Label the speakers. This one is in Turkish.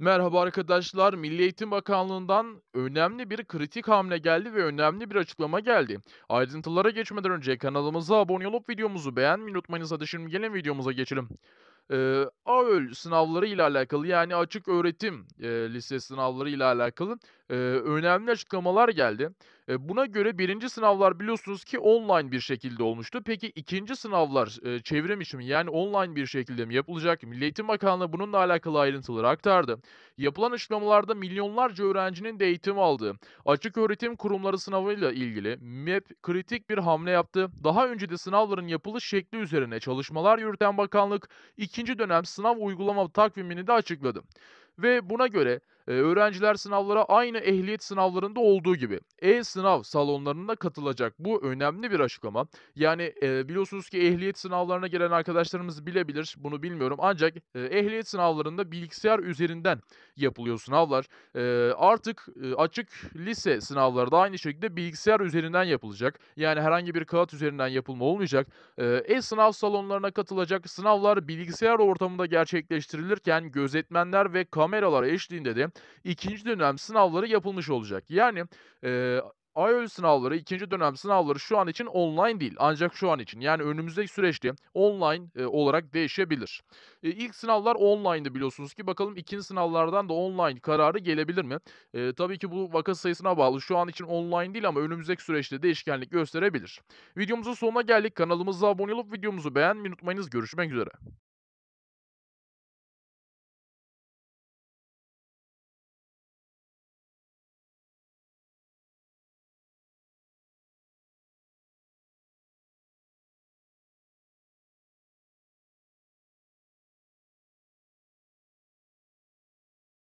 Speaker 1: Merhaba arkadaşlar. Milli Eğitim Bakanlığı'ndan önemli bir kritik hamle geldi ve önemli bir açıklama geldi. Ayrıntılara geçmeden önce kanalımıza abone olup videomuzu beğenmeyi unutmayınız. Hadi şimdi gelin videomuza geçelim. Ee, AÖL sınavları ile alakalı yani açık öğretim e, lise sınavları ile alakalı e, önemli açıklamalar geldi. Buna göre birinci sınavlar biliyorsunuz ki online bir şekilde olmuştu. Peki ikinci sınavlar çevrim içi mi yani online bir şekilde mi yapılacak? Milli Eğitim Bakanlığı bununla alakalı ayrıntıları aktardı. Yapılan açıklamalarda milyonlarca öğrencinin de eğitim aldığı açık öğretim kurumları sınavıyla ilgili MEP kritik bir hamle yaptı. Daha önce de sınavların yapılış şekli üzerine çalışmalar yürüten bakanlık ikinci dönem sınav uygulama takvimini de açıkladı. Ve buna göre ee, öğrenciler sınavlara aynı ehliyet sınavlarında olduğu gibi e-sınav salonlarında katılacak. Bu önemli bir açıklama. Yani e, biliyorsunuz ki ehliyet sınavlarına gelen arkadaşlarımız bilebilir. Bunu bilmiyorum. Ancak e, ehliyet sınavlarında bilgisayar üzerinden yapılıyor sınavlar. E, artık e, açık lise sınavları da aynı şekilde bilgisayar üzerinden yapılacak. Yani herhangi bir kağıt üzerinden yapılma olmayacak. E, e-sınav salonlarına katılacak sınavlar bilgisayar ortamında gerçekleştirilirken gözetmenler ve kameralar eşliğinde de ikinci dönem sınavları yapılmış olacak. Yani e, IELTS sınavları, ikinci dönem sınavları şu an için online değil. Ancak şu an için yani önümüzdeki süreçte online e, olarak değişebilir. E, ilk sınavlar online'dı biliyorsunuz ki bakalım ikinci sınavlardan da online kararı gelebilir mi? E, tabii ki bu vaka sayısına bağlı. Şu an için online değil ama önümüzdeki süreçte değişkenlik gösterebilir. Videomuzun sonuna geldik. Kanalımıza abone olup videomuzu beğenmeyi unutmayınız. Görüşmek üzere.